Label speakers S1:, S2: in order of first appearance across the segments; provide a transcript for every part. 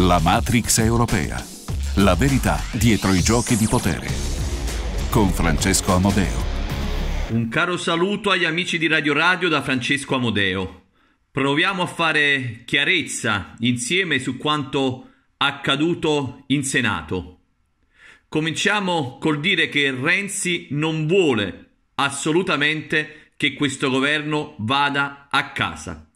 S1: La Matrix europea. La verità dietro i giochi di potere. Con Francesco Amodeo. Un caro saluto agli amici di Radio Radio da Francesco Amodeo. Proviamo a fare chiarezza insieme su quanto accaduto in Senato. Cominciamo col dire che Renzi non vuole assolutamente che questo governo vada a casa.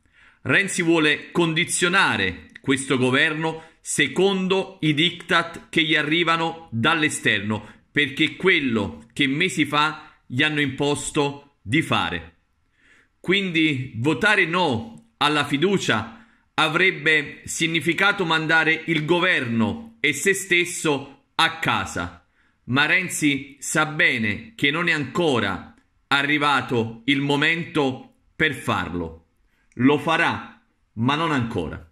S1: Renzi vuole condizionare questo governo secondo i diktat che gli arrivano dall'esterno, perché quello che mesi fa gli hanno imposto di fare. Quindi votare no alla fiducia avrebbe significato mandare il governo e se stesso a casa. Ma Renzi sa bene che non è ancora arrivato il momento per farlo. Lo farà, ma non ancora.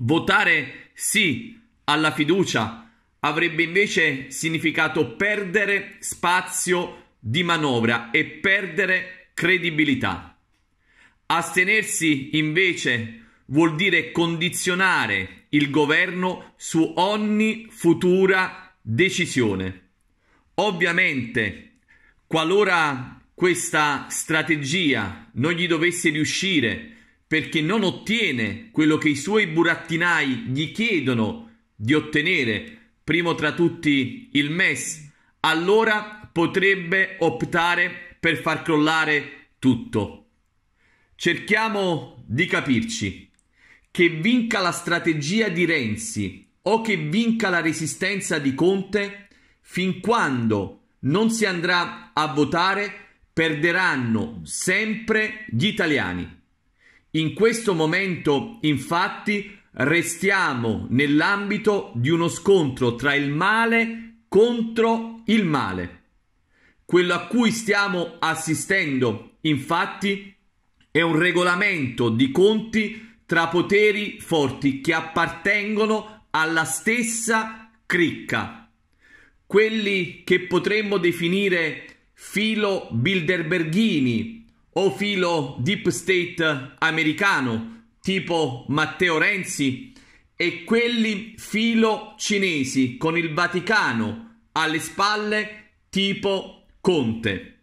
S1: Votare sì alla fiducia avrebbe invece significato perdere spazio di manovra e perdere credibilità. Astenersi invece vuol dire condizionare il governo su ogni futura decisione. Ovviamente, qualora questa strategia non gli dovesse riuscire perché non ottiene quello che i suoi burattinai gli chiedono di ottenere, primo tra tutti il MES, allora potrebbe optare per far crollare tutto. Cerchiamo di capirci. Che vinca la strategia di Renzi o che vinca la resistenza di Conte, fin quando non si andrà a votare, perderanno sempre gli italiani. In questo momento, infatti, restiamo nell'ambito di uno scontro tra il male contro il male. Quello a cui stiamo assistendo, infatti, è un regolamento di conti tra poteri forti che appartengono alla stessa cricca. Quelli che potremmo definire filo bilderberghini o filo deep state americano tipo Matteo Renzi e quelli filo cinesi con il Vaticano alle spalle tipo Conte.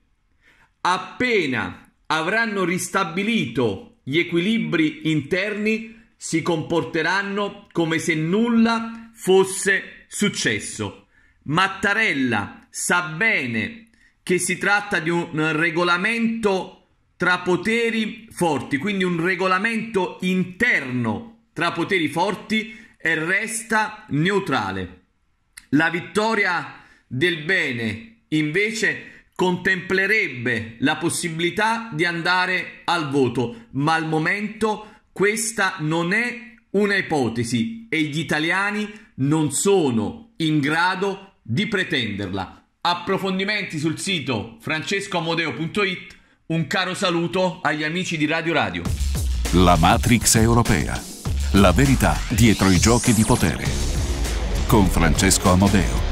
S1: Appena avranno ristabilito gli equilibri interni si comporteranno come se nulla fosse successo. Mattarella sa bene che si tratta di un regolamento tra poteri forti, quindi un regolamento interno tra poteri forti e resta neutrale. La vittoria del bene invece contemplerebbe la possibilità di andare al voto, ma al momento questa non è una ipotesi e gli italiani non sono in grado di pretenderla. Approfondimenti sul sito francescoamodeo.it un caro saluto agli amici di Radio Radio. La Matrix europea. La verità dietro i giochi di potere. Con Francesco Amodeo.